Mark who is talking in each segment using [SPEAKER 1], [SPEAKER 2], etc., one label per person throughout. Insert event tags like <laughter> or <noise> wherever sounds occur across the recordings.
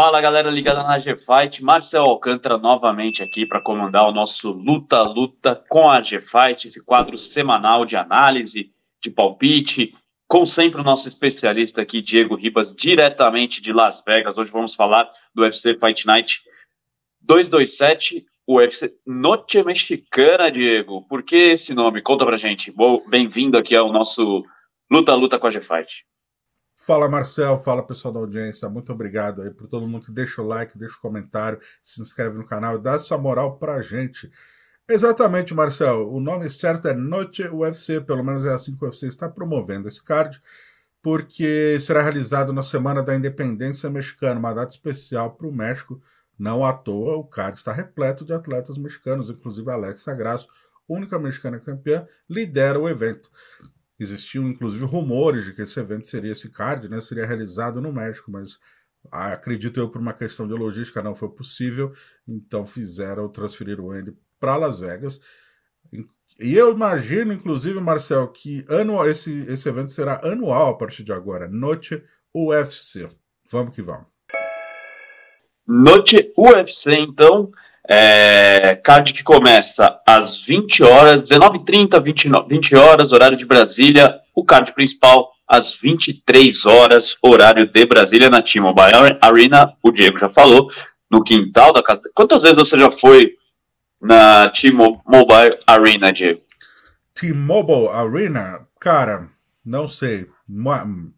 [SPEAKER 1] Fala galera ligada na G-Fight, Marcel Alcântara novamente aqui para comandar o nosso Luta Luta com a G-Fight, esse quadro semanal de análise, de palpite, com sempre o nosso especialista aqui, Diego Ribas, diretamente de Las Vegas. Hoje vamos falar do UFC Fight Night 227, UFC Noche Mexicana, Diego. Por que esse nome? Conta pra gente. Bem-vindo aqui ao nosso Luta Luta com a G-Fight.
[SPEAKER 2] Fala Marcel, fala pessoal da audiência, muito obrigado aí por todo mundo que deixa o like, deixa o comentário, se inscreve no canal e dá essa moral pra gente. Exatamente, Marcel, o nome certo é Noite UFC, pelo menos é assim que o UFC está promovendo esse card, porque será realizado na Semana da Independência Mexicana, uma data especial para o México. Não à toa, o card está repleto de atletas mexicanos, inclusive Alexa Grasso, única mexicana campeã, lidera o evento. Existiam, inclusive, rumores de que esse evento seria esse card, né, seria realizado no México, mas ah, acredito eu por uma questão de logística não foi possível, então fizeram transferir o Andy para Las Vegas. E eu imagino, inclusive, Marcel, que anual, esse, esse evento será anual a partir de agora. Noite UFC. Vamos que vamos. Noite UFC,
[SPEAKER 1] então. É, card que começa às 20 horas, 19h30, 20, 20 horas, horário de Brasília. O card principal às 23 horas, horário de Brasília, na T-Mobile Arena. O Diego já falou, no quintal da casa. Quantas vezes você já foi na T-Mobile Arena, Diego?
[SPEAKER 2] T-Mobile Arena? Cara, não sei. Hum,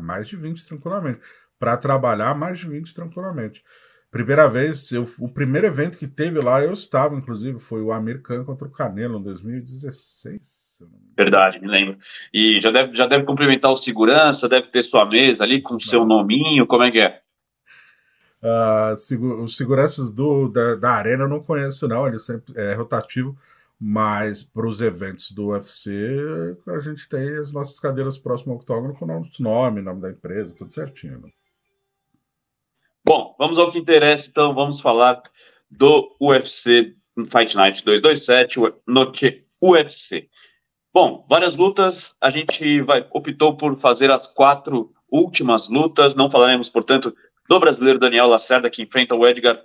[SPEAKER 2] mais de 20 tranquilamente. Para trabalhar, mais de 20 tranquilamente. Primeira vez, eu, o primeiro evento que teve lá, eu estava, inclusive, foi o Amir Khan contra o Canelo em 2016.
[SPEAKER 1] Verdade, me lembro. E já deve, já deve cumprimentar o segurança, deve ter sua mesa ali com seu nominho, como é que é?
[SPEAKER 2] Uh, os seguranças do, da, da, Arena eu não conheço, não, ele sempre é rotativo, mas para os eventos do UFC a gente tem as nossas cadeiras próximas ao octógono com o nosso nome, nome da empresa, tudo certinho. Né?
[SPEAKER 1] Bom, vamos ao que interessa, então vamos falar do UFC Fight Night 227, Noche UFC. Bom, várias lutas, a gente vai, optou por fazer as quatro últimas lutas, não falaremos, portanto, do brasileiro Daniel Lacerda, que enfrenta o Edgar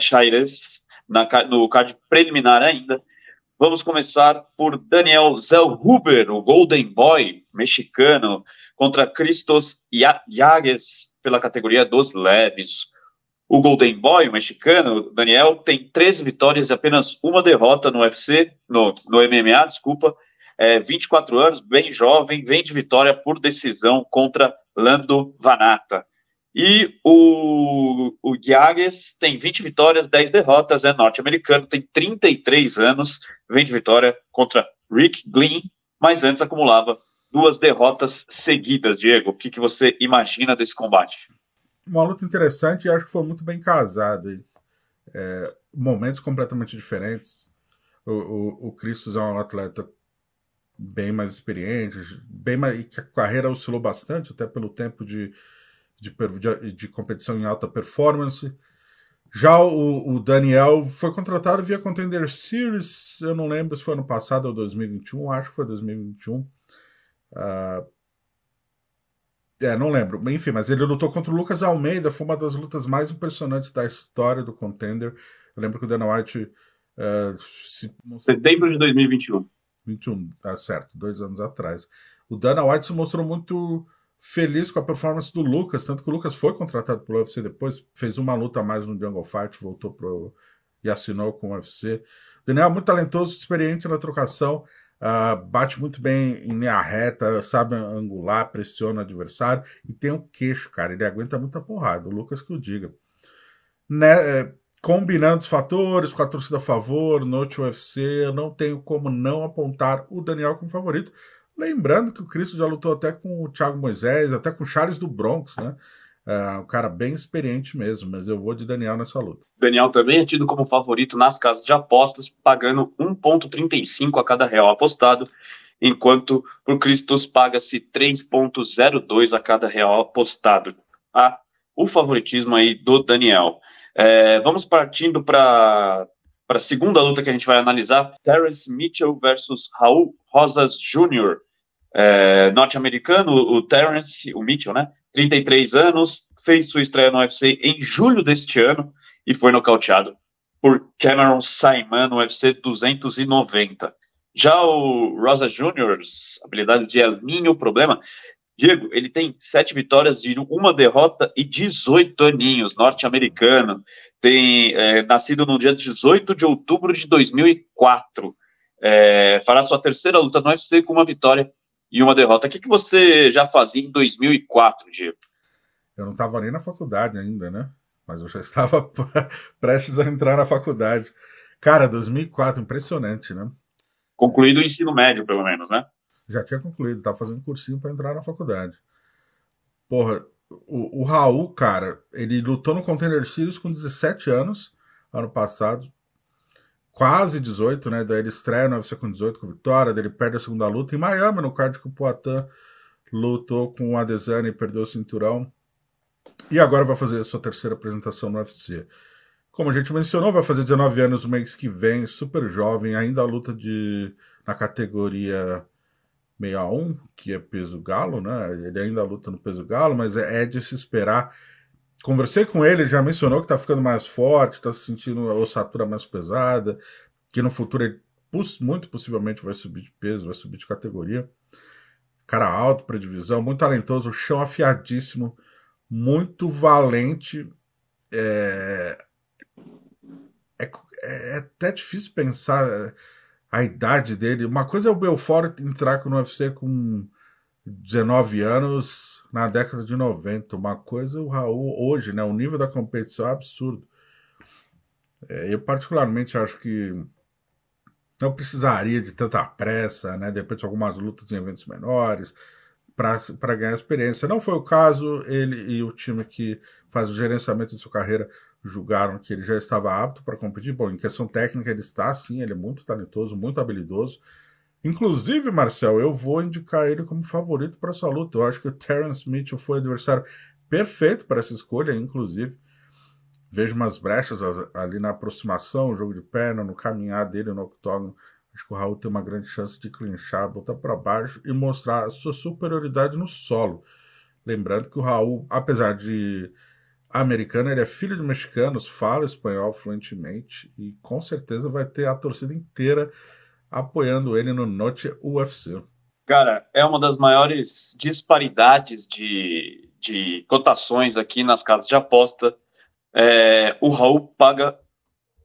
[SPEAKER 1] Chaires na, no card preliminar ainda. Vamos começar por Daniel Zell Huber, o Golden Boy mexicano, contra Cristos Yagues pela categoria dos leves. O Golden Boy, o mexicano, Daniel, tem três vitórias e apenas uma derrota no UFC, no, no MMA, desculpa. É, 24 anos, bem jovem, vem de vitória por decisão contra Lando Vanata. E o, o tem 20 vitórias, 10 derrotas, é norte-americano, tem 33 anos, vem de vitória contra Rick Glynn, mas antes acumulava duas derrotas seguidas, Diego. O que, que você imagina desse combate?
[SPEAKER 2] Uma luta interessante e acho que foi muito bem casada. É, momentos completamente diferentes. O, o, o Christos é um atleta bem mais experiente, bem mais, que a carreira oscilou bastante, até pelo tempo de, de, de, de competição em alta performance. Já o, o, Daniel foi contratado via Contender Series, eu não lembro se foi ano passado ou 2021, acho que foi 2021. Uh, é, não lembro. Enfim, mas ele lutou contra o Lucas Almeida, foi uma das lutas mais impressionantes da história do Contender. Eu lembro que o Dana White. Uh, se, Setembro de 2021. 21, tá certo, dois anos atrás. O Dana White se mostrou muito feliz com a performance do Lucas, tanto que o Lucas foi contratado pelo UFC depois, fez uma luta a mais no Jungle Fight, voltou pro, e assinou com o UFC. Daniel é muito talentoso, experiente na trocação, Uh, bate muito bem em linha reta, sabe angular, pressiona o adversário e tem o um queixo, cara. Ele aguenta muita porrada, o Lucas que o diga. Né, é, combinando os fatores, com a torcida a favor, noite UFC, eu não tenho como não apontar o Daniel como favorito. Lembrando que o Cristo já lutou até com o Thiago Moisés, até com o Charles do Bronx, né? Uh, é, um cara bem experiente mesmo, mas eu vou de Daniel nessa luta.
[SPEAKER 1] Daniel também é tido como favorito nas casas de apostas, pagando 1,35 a cada real apostado, enquanto o Cristos paga-se 3,02 a cada real apostado. Ah, o favoritismo aí do Daniel. É, vamos partindo para a segunda luta que a gente vai analisar: Terence Mitchell versus Raul Rosas Jr. É, norte-americano, o Terence, o Mitchell, né? 33 anos, fez sua estreia no UFC em julho deste ano e foi nocauteado por Cameron Simon no UFC 290. Já o Rosa Jr., habilidade de El Ninho, problema. Diego, ele tem sete vitórias de uma derrota e 18 aninhos, norte-americano. Tem é, nascido no dia 18 de outubro de 2004. É, fará sua terceira luta no UFC com uma vitória e uma derrota. O que, que você já fazia em 2004,
[SPEAKER 2] Diego? Eu não estava nem na faculdade ainda, né? Mas eu já estava <laughs> prestes a entrar na faculdade. Cara, 2004, impressionante, né?
[SPEAKER 1] Concluído o ensino médio, pelo menos, né?
[SPEAKER 2] Já tinha concluído, estava fazendo cursinho para entrar na faculdade. Porra, o, o Raul, cara, ele lutou no Contender Series com 17 anos, ano passado, quase 18, né? Daí ele estreia no UFC com 18 com vitória, daí ele perde a segunda luta em Miami, no card que o Poitin lutou com o Adesanya e perdeu o cinturão. E agora vai fazer a sua terceira apresentação no UFC. Como a gente mencionou, vai fazer 19 anos no mês que vem, super jovem, ainda luta de na categoria 61, que é peso galo, né? Ele ainda luta no peso galo, mas é, é de se esperar conversei com ele, ele já mencionou que está ficando mais forte, está se sentindo a ossatura mais pesada, que no futuro ele muito possivelmente vai subir de peso, vai subir de categoria. Cara alto para divisão, muito talentoso, chão afiadíssimo, muito valente. É... É, é até difícil pensar a idade dele. Uma coisa é o Belfort entrar no UFC com 19 anos, na década de 90. Uma coisa, o Raul, hoje, né? O nível da competição é absurdo. É, eu, particularmente, acho que não precisaria de tanta pressa, né? De repente, algumas lutas em eventos menores para ganhar experiência. Não foi o caso, ele e o time que faz o gerenciamento de sua carreira julgaram que ele já estava apto para competir. Bom, em questão técnica, ele está sim, ele é muito talentoso, muito habilidoso. Inclusive, Marcel, eu vou indicar ele como favorito para essa luta. Eu acho que o Terence Mitchell foi o adversário perfeito para essa escolha, inclusive. Vejo umas brechas ali na aproximação, o jogo de perna, no caminhar dele no octógono. Acho que o Raul tem uma grande chance de clinchar, botar para baixo e mostrar a sua superioridade no solo. Lembrando que o Raul, apesar de americano, ele é filho de mexicanos, fala espanhol fluentemente e com certeza vai ter a torcida inteira apoiando ele no Note UFC.
[SPEAKER 1] Cara, é uma das maiores disparidades de, de cotações aqui nas casas de aposta. É, o Raul paga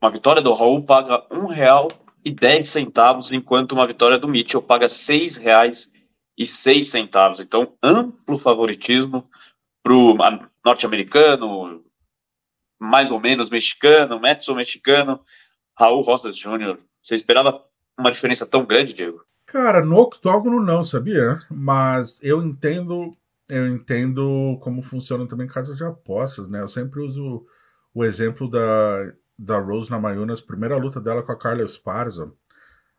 [SPEAKER 1] uma vitória do Raul paga um real e dez centavos, enquanto uma vitória do Mitchell paga seis reais e seis centavos. Então, amplo favoritismo para o norte-americano, mais ou menos mexicano, Metso mexicano, Raul Rosas Júnior. Você esperava uma diferença tão grande, Diego?
[SPEAKER 2] Cara, no octógono não, sabia? Mas eu entendo, eu entendo como funcionam também casas de apostas, né? Eu sempre uso o exemplo da, da Rose na Mayunas, primeira luta dela com a Carla Esparza.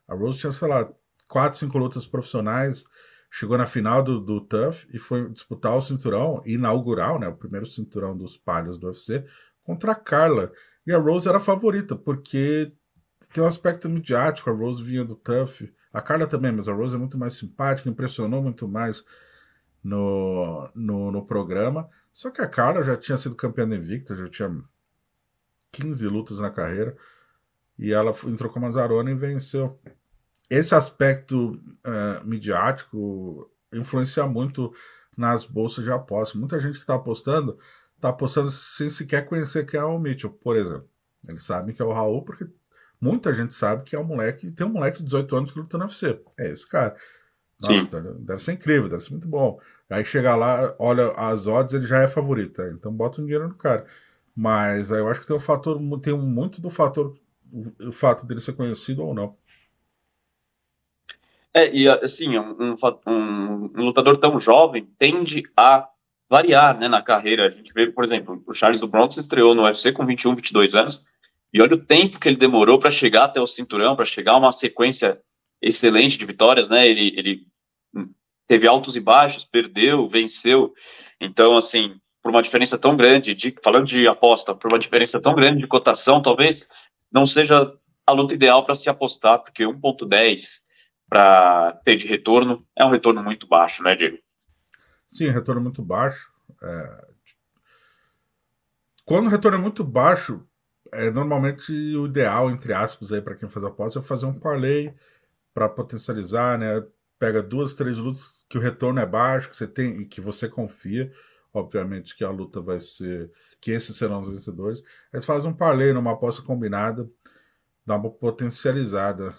[SPEAKER 2] A Rose tinha, sei lá, quatro, cinco lutas profissionais, chegou na final do, do TUF e foi disputar o cinturão inaugural, né? O primeiro cinturão dos palhos do UFC, contra a Carla. E a Rose era a favorita, porque tem um aspecto midiático, a Rose vinha do Tuff, a Carla também, mas a Rose é muito mais simpática, impressionou muito mais no, no, no programa. Só que a Carla já tinha sido campeã invicta, já tinha 15 lutas na carreira, e ela entrou com a Mazarona e venceu. Esse aspecto uh, midiático influencia muito nas bolsas de aposta. Muita gente que está apostando, está apostando sem sequer conhecer quem é o Mitchell, por exemplo. Eles sabem que é o Raul porque muita gente sabe que é um moleque, tem um moleque de 18 anos que luta no UFC. É esse cara. Nossa, deve ser incrível, deve ser muito bom. Aí chega lá, olha as odds, ele já é favorito. Né? Então bota um dinheiro no cara. Mas aí eu acho que tem um fator, tem muito do fator, o fato dele ser conhecido ou não.
[SPEAKER 1] É, e assim, um, um, um lutador tão jovem tende a variar né, na carreira. A gente vê, por exemplo, o Charles do Bronx estreou no UFC com 21, 22 anos, e olha o tempo que ele demorou para chegar até o cinturão, para chegar a uma sequência excelente de vitórias, né? Ele, ele hum, teve altos e baixos, perdeu, venceu. Então, assim, por uma diferença tão grande, de, falando de aposta, por uma diferença tão grande de cotação, talvez não seja a luta ideal para se apostar, porque 1,10 para ter de retorno é um retorno muito baixo, né, Diego?
[SPEAKER 2] Sim, retorno muito baixo. É... Tipo, quando o retorno é muito baixo, é, normalmente o ideal, entre aspas, aí para quem faz aposta é fazer um parlay para potencializar, né? Pega duas, três lutas que o retorno é baixo, que você tem e que você confia, obviamente que a luta vai ser que esses serão os vencedores. Eles fazem um parlay numa aposta combinada, dá uma potencializada.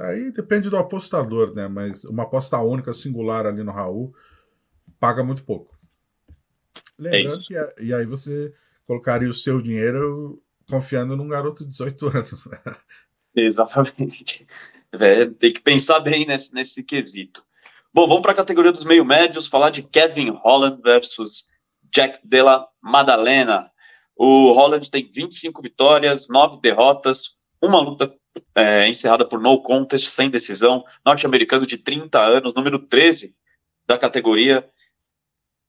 [SPEAKER 2] aí depende do apostador, né? Mas uma aposta única singular ali no Raul paga muito pouco. É Lembrando é que e aí você colocaria o seu dinheiro confiando num garoto de 18 anos.
[SPEAKER 1] <laughs> Exatamente. É, tem que pensar bem nesse, nesse quesito. Bom, vamos para a categoria dos meio-médios, falar de Kevin Holland versus Jack Della Madalena. O Holland tem 25 vitórias, 9 derrotas, uma luta é, encerrada por no contest, sem decisão, norte-americano de 30 anos, número 13 da categoria.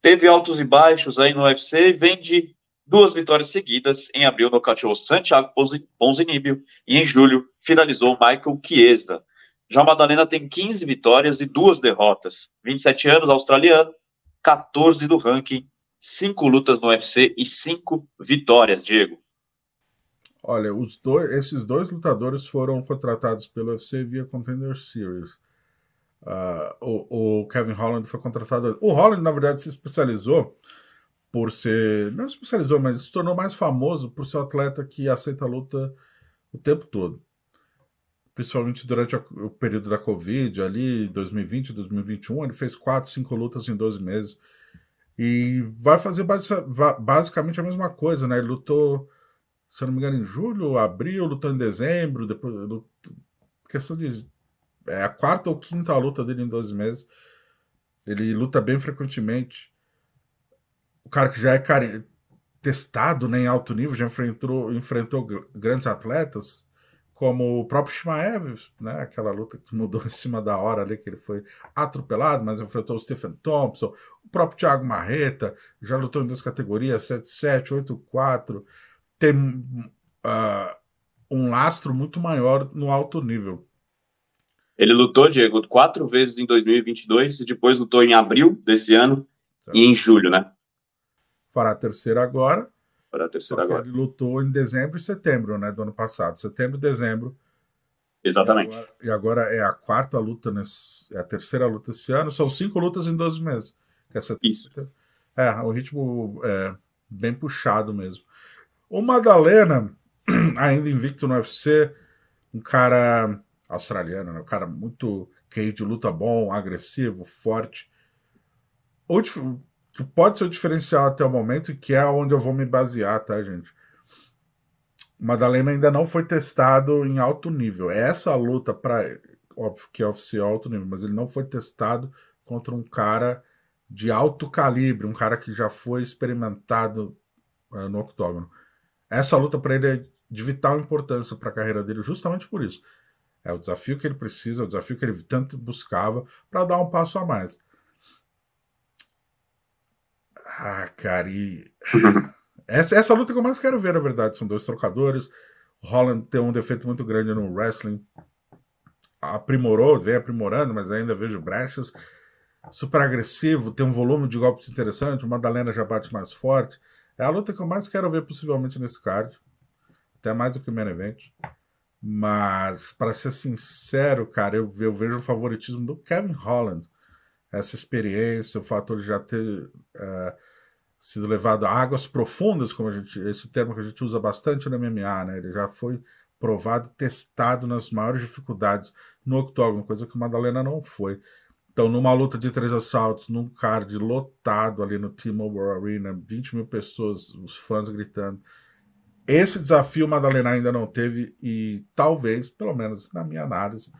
[SPEAKER 1] Teve altos e baixos aí no UFC e vem de Duas vitórias seguidas, em abril nocauteou Santiago Ponzinibio e em julho finalizou Michael Chiesa. Já Madalena tem 15 vitórias e duas derrotas. 27 anos, australiano, 14 do ranking, 5 lutas no UFC e 5 vitórias, Diego.
[SPEAKER 2] Olha, os dois, esses dois lutadores foram contratados pelo UFC via Contender Series. Uh, o, o, Kevin Holland foi contratado. O Holland, na verdade, se especializou por ser. Não especializou, mas se tornou mais famoso por ser um atleta que aceita a luta o tempo todo. Principalmente durante o período da Covid, ali 2020, 2021, ele fez quatro, cinco lutas em 12 meses. E vai fazer basicamente a mesma coisa, né? Ele lutou, se eu não me engano, em julho, abril, lutou em dezembro, depois. Lutou, questão de. É a quarta ou quinta luta dele em 12 meses. Ele luta bem frequentemente o cara que já é testado né, em alto nível, já enfrentou, enfrentou grandes atletas, como o próprio Shimaev, né, aquela luta que mudou em cima da hora ali, que ele foi atropelado, mas enfrentou o Stephen Thompson, o próprio Thiago Marreta, já lutou em duas categorias, 7-7, 8-4, tem uh, um lastro muito maior no alto nível.
[SPEAKER 1] Ele lutou, Diego, quatro vezes em 2022 e depois lutou em abril desse ano certo. e em julho, né?
[SPEAKER 2] fará a terceira agora. Fará a terceira agora. Ele lutou em dezembro e setembro, né, do ano passado. Setembro, dezembro.
[SPEAKER 1] Exatamente. E agora,
[SPEAKER 2] e agora é a quarta luta, nesse, é a terceira luta esse ano. São cinco lutas em 12 meses. Que é Isso. É, o ritmo é bem puxado mesmo. O Madalena, <clears throat> ainda invicto no UFC, um cara australiano, né? um cara muito queijo é de luta bom, agressivo, forte. Outro que pode ser o diferencial até o momento e que é onde eu vou me basear, tá, gente? Madalena ainda não foi testado em alto nível. É essa luta para que é oficial alto nível, mas ele não foi testado contra um cara de alto calibre, um cara que já foi experimentado uh, no octógono. Essa luta para ele é de vital importância para a carreira dele, justamente por isso. É o desafio que ele precisa, é o desafio que ele tanto buscava para dar um passo a mais. Ah, cara, e. <laughs> essa, essa luta que eu mais quero ver, na verdade, são dois trocadores. O Holland tem um defeito muito grande no wrestling. Aprimorou, vem aprimorando, mas ainda vejo brechas. Super agressivo, tem um volume de golpes interessante. O Madalena já bate mais forte. É a luta que eu mais quero ver, possivelmente, nesse card. Até mais do que o main event. Mas, para ser sincero, cara, eu, eu vejo o favoritismo do Kevin Holland essa experiência, o fator de já ter é, sido levado a águas profundas, como a gente, esse termo que a gente usa bastante no MMA, né? Ele já foi provado, testado nas maiores dificuldades no octógono, coisa que o Madalena não foi. Então, numa luta de três assaltos, num card lotado ali no T-Mobile Arena, 20 mil pessoas, os fãs gritando. Esse desafio Madalena ainda não teve e talvez, pelo menos na minha análise,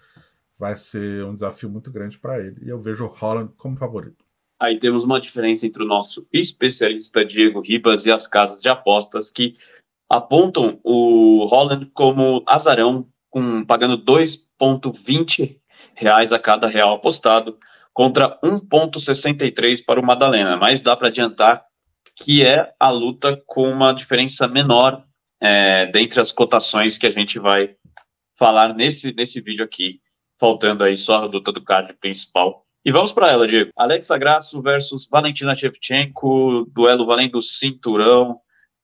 [SPEAKER 2] vai ser um desafio muito grande para ele. E eu vejo o Holland como favorito.
[SPEAKER 1] Aí temos uma diferença entre o nosso especialista Diego Ribas e as casas de apostas que apontam o Holland como azarão, com, pagando 2,20 reais a cada real apostado, contra 1,63 para o Madalena. Mas dá para adiantar que é a luta com uma diferença menor é, dentre as cotações que a gente vai falar nesse, nesse vídeo aqui faltando aí só a luta do card principal. E vamos para ela, Diego. Alexa Grasso versus Valentina Shevchenko, duelo valendo cinturão,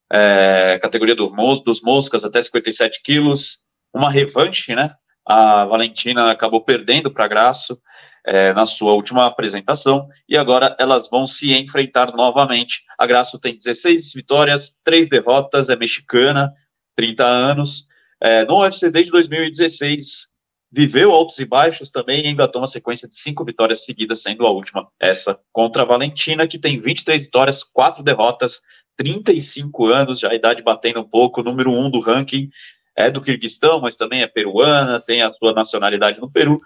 [SPEAKER 1] é, categoria do mos, dos moscas até 57 quilos, uma revanche, né? A Valentina acabou perdendo para Grasso é, na sua última apresentação e agora elas vão se enfrentar novamente. A Grasso tem 16 vitórias, 3 derrotas, é mexicana, 30 anos. É, no UFC desde 2016, viveu altos e baixos também e ainda uma sequência de cinco vitórias seguidas, sendo a última essa contra a Valentina, que tem 23 vitórias, quatro derrotas, 35 anos, já a idade batendo um pouco, número um do ranking, é do Kirguistão, mas também é peruana, tem a sua nacionalidade no Peru.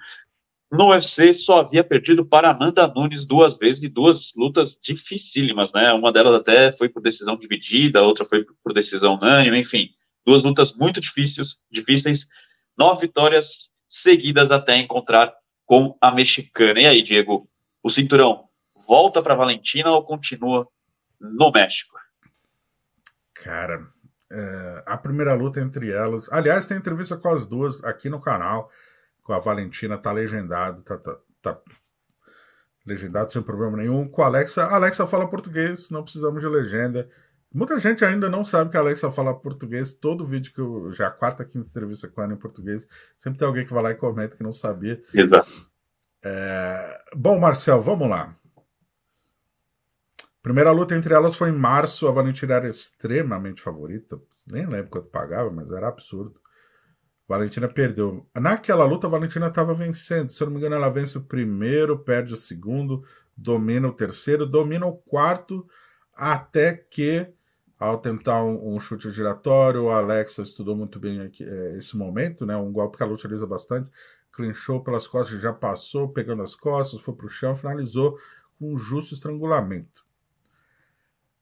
[SPEAKER 1] No UFC só havia perdido para Amanda Nunes duas vezes e duas lutas dificílimas, né? Uma delas até foi por decisão dividida, a outra foi por decisão unânime, enfim, duas lutas muito difíceis, difíceis. Nove vitórias, seguidas até encontrar com a mexicana. E aí, Diego, o cinturão volta para Valentina ou continua
[SPEAKER 2] no México? Cara, é, a primeira luta entre elas. Aliás, tem entrevista com as duas aqui no canal, com a Valentina, tá legendado, tá, tá, tá legendado sem problema nenhum. Com a Alexa, a Alexa fala português, não precisamos de legenda. Muita gente ainda não sabe que a Alexa fala português. Todo vídeo que eu. Já a quarta, quinta entrevista com ela em português, sempre tem alguém que vai lá e comenta que não sabia. Exato. É... Bom, Marcel, vamos lá. Primeira luta entre elas foi em março. A Valentina era extremamente favorita. Nem lembro quanto pagava, mas era absurdo. Valentina perdeu. Naquela luta, a Valentina estava vencendo. Se eu não me engano, ela vence o primeiro, perde o segundo, domina o terceiro, domina o quarto, até que ao tentar um, um, chute giratório. A Alexa estudou muito bem aqui, é, esse momento, né? Um golpe que a utiliza bastante. Clinchou pelas costas, já passou, pegando as costas, foi para o chão, finalizou com um justo estrangulamento.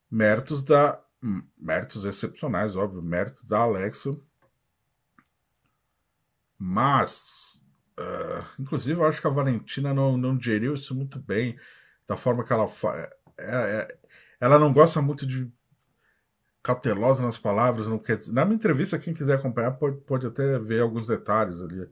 [SPEAKER 2] Méritos da. Hum, méritos excepcionais, óbvio, méritos da Alexa. Mas. Uh, inclusive, eu acho que a Valentina não, não geriu isso muito bem, da forma que ela. faz. É, é, ela não gosta muito de cautelosa nas palavras, não quer. Na minha entrevista, quem quiser acompanhar pode, pode até ver alguns detalhes ali.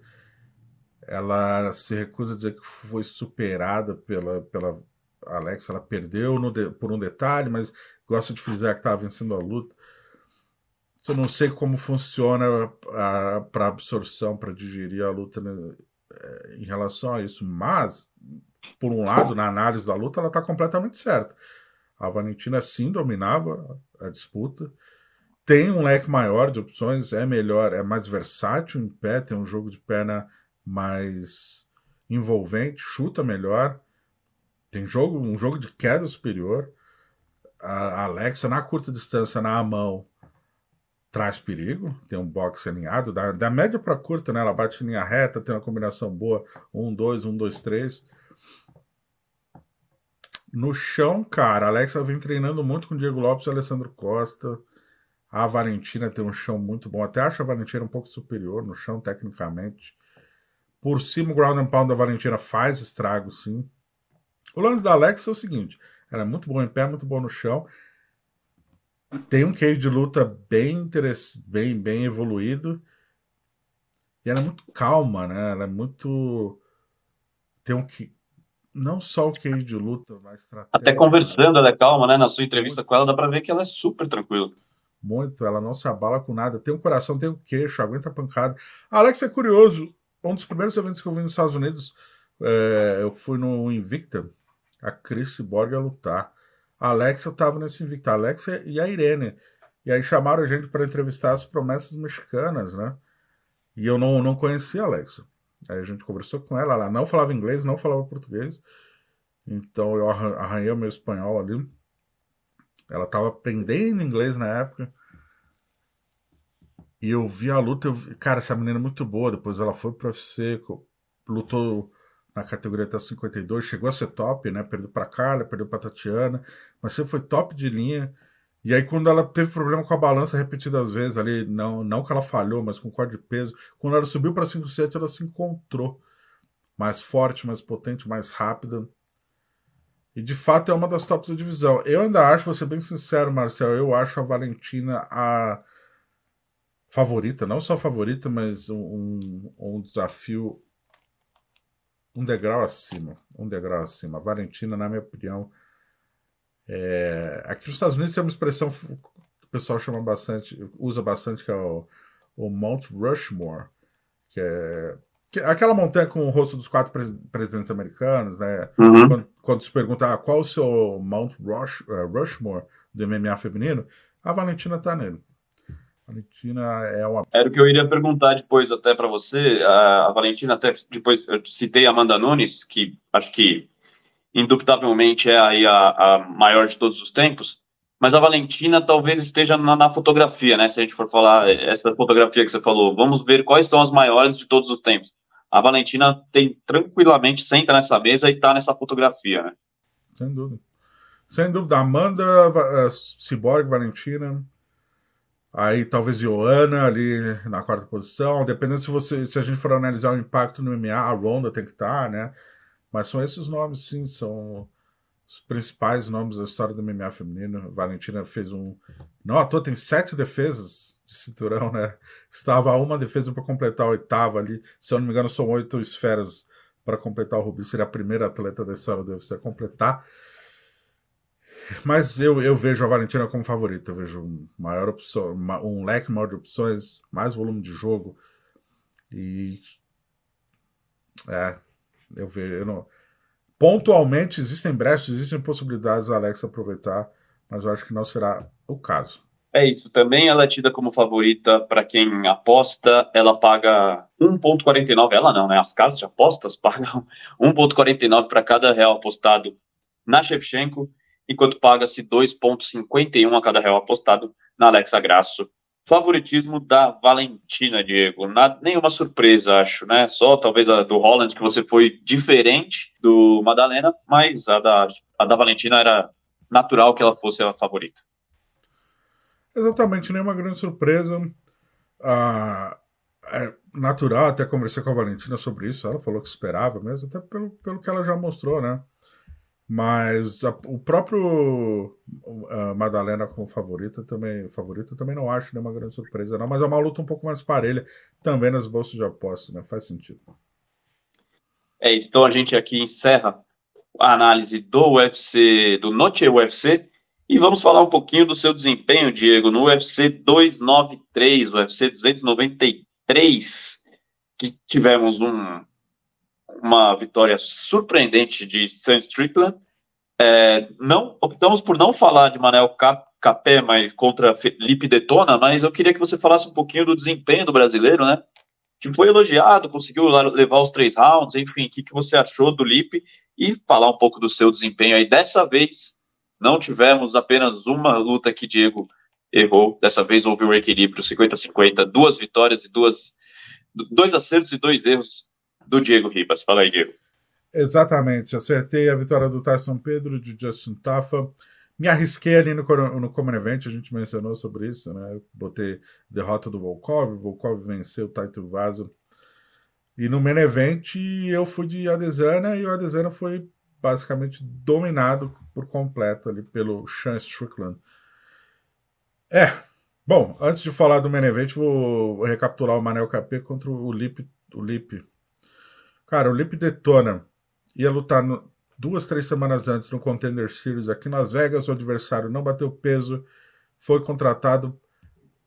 [SPEAKER 2] Ela se recusa a dizer que foi superada pela, pela Alexa, ela perdeu de, por um detalhe, mas gosta de frisar que estava vencendo a luta. Eu não sei como funciona para absorção, para digerir a luta né, é, em relação a isso, mas, por um lado, na análise da luta, ela está completamente certa. A Valentina sim dominava a disputa. Tem um leque maior de opções, é melhor, é mais versátil em pé, tem um jogo de perna mais envolvente, chuta melhor, tem jogo, um jogo de queda superior. A Alexa na curta distância, na mão, traz perigo, tem um boxe alinhado, da, da média para curta, né? Ela bate em linha reta, tem uma combinação boa, um, dois, um, dois, três. No chão, cara, a Alexa vem treinando muito com o Diego Lopes e o Alessandro Costa. A Valentina tem um chão muito bom. Até acho a Valentina um pouco superior no chão, tecnicamente. Por cima, o ground and pound da Valentina faz estrago, sim. O lance da Alexa é o seguinte: ela é muito boa em pé, muito boa no chão. Tem um queijo de luta bem, bem, bem evoluído. E ela é muito calma, né? Ela é muito. Tem um, não só o QI de luta, mas Até conversando,
[SPEAKER 1] ela é calma, né? Na sua entrevista muito, com ela, dá para ver que ela é super tranquila.
[SPEAKER 2] Muito, ela não se abala com nada. Tem o um coração, tem o um queixo, aguenta a pancada. Alex é curioso. Um dos primeiros eventos que eu vi nos Estados Unidos, é, eu fui no Invicta, a Chris Borg a lutar. A Alexa estava nesse Invicta, a Alexa e a Irene. E aí chamaram a gente para entrevistar as promessas mexicanas, né? E eu não, não conhecia a Alexa. Aí a gente conversou com ela, ela não falava inglês, não falava português. Então eu arranhei o meu espanhol ali. Ela estava aprendendo inglês na época. E eu vi a luta, eu... cara, essa menina é muito boa. Depois ela foi pro UFC, lutou na categoria até 52, chegou a ser top, né? Perdeu para Carla, perdeu para Tatiana, mas você foi top de linha. E aí, quando ela teve problema com a balança repetidas vezes ali, não, não que ela falhou, mas com corte de peso, quando ela subiu para 5,7, ela se encontrou mais forte, mais potente, mais rápida. E de fato é uma das tops da divisão. Eu ainda acho, vou ser bem sincero, Marcel, eu acho a Valentina a favorita, não só favorita, mas um, um desafio um degrau acima. Um degrau acima. A Valentina, na minha opinião, é, aqui nos Estados Unidos tem uma expressão que o pessoal chama bastante, usa bastante, que é o, o Mount Rushmore, que é, que é aquela montanha com o rosto dos quatro pres, presidentes americanos, né? Uhum. Quando, quando, se pergunta ah, qual o seu Mount Rush, uh, Rushmore do MMA feminino, a Valentina tá nele. Valentina é uma. Era o que eu
[SPEAKER 1] iria perguntar depois até para você. A, Valentina, até depois eu citei a Amanda Nunes, que acho que indubitavelmente é aí a, a, maior de todos os tempos, mas a Valentina talvez esteja na, na, fotografia, né? Se a gente for falar é, essa fotografia que você falou, vamos ver quais são as maiores de todos os tempos. A Valentina tem tranquilamente senta nessa mesa e está nessa fotografia, né?
[SPEAKER 2] Sem dúvida. Sem dúvida, Amanda, uh, Cyborg, Valentina, aí talvez Joana ali na quarta posição, dependendo se você, se a gente for analisar o impacto no MMA, a Ronda tem que estar, tá, né? Mas são esses nomes, sim, são os principais nomes da história do MMA feminino. Valentina fez um. Não à toa, tem sete defesas de cinturão, né? <laughs> Estava uma defesa para completar a oitava ali. Se eu não me engano, são oito esferas para completar o Rubi. Seria a primeira atleta da história do UFC a completar. Mas eu, eu vejo a Valentina como favorita. Eu vejo maior opção, um leque maior de opções, mais volume de jogo. E. É, eu vejo. Eu não... Pontualmente existem brechas, existem possibilidades da Alexa aproveitar, mas eu acho que não será o caso.
[SPEAKER 1] É isso. Também ela é tida como favorita para quem aposta. Ela paga 1,49. Ela não, né? As casas de apostas <laughs> pagam 1,49 para cada real apostado na Shevchenko, enquanto paga-se 2,51 a cada real apostado na Alexa Grasso favoritismo da Valentina, Diego. Nada, nenhuma surpresa, acho, né? Só talvez a do Holland, que você foi diferente do Madalena, mas a da, a da Valentina era natural que ela fosse a favorita.
[SPEAKER 2] Exatamente, nenhuma grande surpresa. Ah, é natural, até conversei com a Valentina sobre isso, ela falou que esperava mesmo, até pelo, pelo que ela já mostrou, né? Mas a, o próprio a Madalena como favorita também, favorita também não acho nenhuma grande surpresa, não. Mas é uma luta um pouco mais parelha também nas bolsas de aposta, né? Faz sentido.
[SPEAKER 1] É isso. Então a gente aqui encerra a análise do UFC, do Noche UFC, e vamos falar um pouquinho do seu desempenho, Diego, no UFC 293, UFC 293, que tivemos um uma vitória surpreendente de Sam Strickland. É, não, optamos por não falar de Manel Capé mas contra Felipe Detona, mas eu queria que você falasse um pouquinho do desempenho do brasileiro, né? Que foi elogiado, conseguiu levar os três rounds, enfim, o que, que você achou do Lipe e falar um pouco do seu desempenho aí. Dessa vez, não tivemos apenas uma luta que Diego errou. Dessa vez houve um equilíbrio 50-50, duas vitórias e duas dois acertos e dois erros do Diego Ribas. Fala aí, Diego.
[SPEAKER 2] Exatamente, acertei a vitória do Tyson Pedro, de Justin Tafa. Me arrisquei ali no, no Common Event, a gente mencionou sobre isso, né? Botei derrota do Volkov, Volkov venceu o Taito Vaso. E no Main Event eu fui de Adesanya e o Adesanya foi basicamente dominado por completo ali pelo Sean Strickland. É, bom, antes de falar do Main Event, vou recapitular o Manel KP contra o Lip, o Lip Cara, o Lip Detona ia lutar no, duas, três semanas antes no Contender Series aqui em Las Vegas. O adversário não bateu peso, foi contratado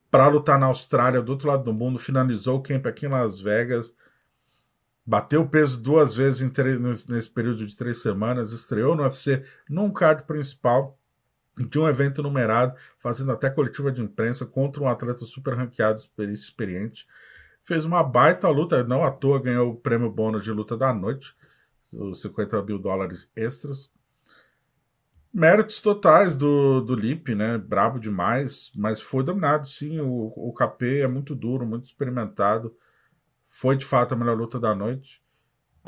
[SPEAKER 2] para lutar na Austrália, do outro lado do mundo. Finalizou o camp aqui em Las Vegas. Bateu peso duas vezes três, nesse período de três semanas. Estreou no UFC num card principal de um evento numerado, fazendo até coletiva de imprensa contra um atleta super ranqueado, experiente fez uma baita luta, não à toa ganhou o prêmio bônus de luta da noite, os 50 mil dólares extras. Méritos totais do, do Lip, né? Brabo demais, mas foi dominado, sim. O, o KP é muito duro, muito experimentado. Foi de fato a melhor luta da noite.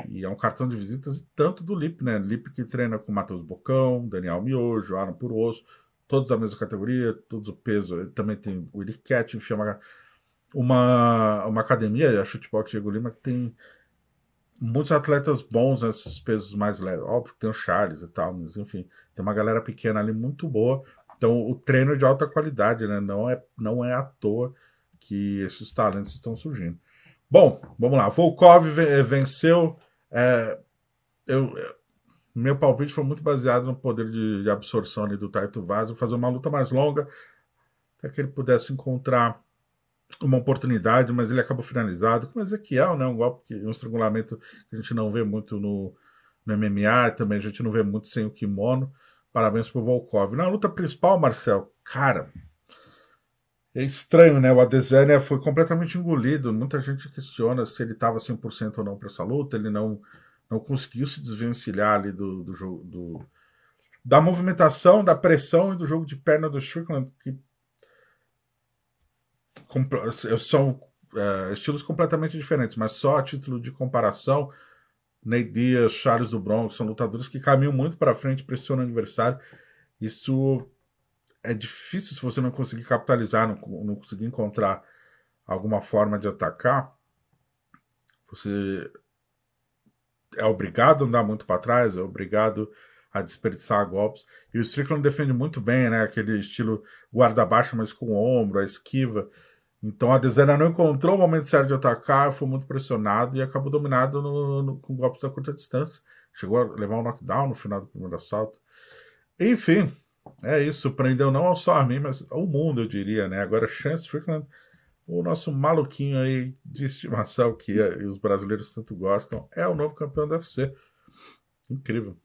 [SPEAKER 2] E é um cartão de visitas tanto do Lip, né? Lip que treina com Matheus Bocão, Daniel Miojo, Aaron Puroso, todos da mesma categoria, todos o peso. Ele também tem o Willie Cat, enfim, é uma uma, uma academia, a Shootbox Diego Lima, que tem muitos atletas bons nesses pesos mais leves. Óbvio que tem o Charles e tal, mas enfim, tem uma galera pequena ali muito boa. Então, o treino é de alta qualidade, né? Não é, não é à toa que esses talentos estão surgindo. Bom, vamos lá. Volkov venceu. É, eu, meu palpite foi muito baseado no poder de, de absorção ali do Taito Vaz fazer uma luta mais longa, até que ele pudesse encontrar uma oportunidade, mas ele acabou finalizado, como Ezequiel, é né? Um golpe, um estrangulamento que a gente não vê muito no, no MMA, também a gente não vê muito sem o kimono. Parabéns pro Volkov. Na luta principal, Marcel, cara, é estranho, né? O Adesanya foi completamente engolido. Muita gente questiona se ele estava 100% ou não para essa luta. Ele não, não conseguiu se desvencilhar ali do, do jogo, do, da movimentação, da pressão e do jogo de perna do Strickland, que são eh, estilos completamente diferentes, mas só a título de comparação, Ney Dias, Charles do Bronx, são lutadores que caminham muito para frente pressionam o adversário. Isso é difícil se você não conseguir capitalizar, não, não conseguir encontrar alguma forma de atacar. Você é obrigado a andar muito para trás, é obrigado a desperdiçar golpes. E o Strickland defende muito bem, né? Aquele estilo guarda-baixo, mas com o ombro, a esquiva. Então a Desena não encontrou o momento certo de atacar, foi muito pressionado e acabou dominado no, no, com golpes da curta distância. Chegou a levar um knockdown no final do primeiro assalto. Enfim, é isso. Prendeu não só a mim, mas o mundo, eu diria, né? Agora Sean Strickland, o nosso maluquinho aí de estimação que eh, os brasileiros tanto gostam, é o novo campeão do UFC. Incrível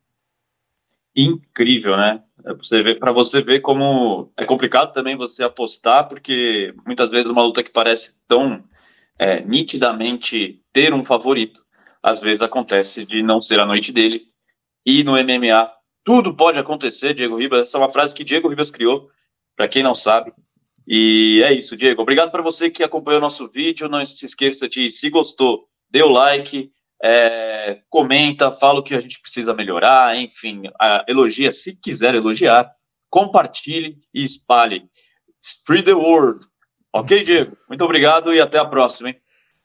[SPEAKER 2] incrível, né? É você para você ver como
[SPEAKER 1] é complicado também você apostar, porque muitas vezes uma luta que parece tão é, nitidamente ter um favorito, às vezes acontece de não ser a noite dele. E no MMA, tudo pode acontecer, Diego Ribas. Essa é uma frase que Diego Ribas criou, para quem não sabe. E é isso, Diego. Obrigado para você que acompanhou nosso vídeo. Não se esqueça de, se gostou, dê o like. É comenta, fala o que a gente precisa melhorar, enfim, a, elogia se quiser elogiar, compartilhe e espalhe. Spread the word. Ok, Diego? Muito obrigado e até a próxima,
[SPEAKER 2] hein?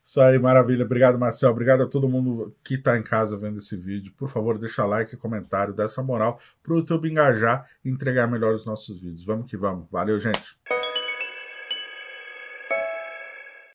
[SPEAKER 2] Isso aí, maravilha. Obrigado, Marcel. Obrigado a todo mundo que está em casa vendo esse vídeo. Por favor, deixa like, comentário, dessa moral para o YouTube engajar e entregar melhor os nossos vídeos. Vamos que vamos. Valeu, gente.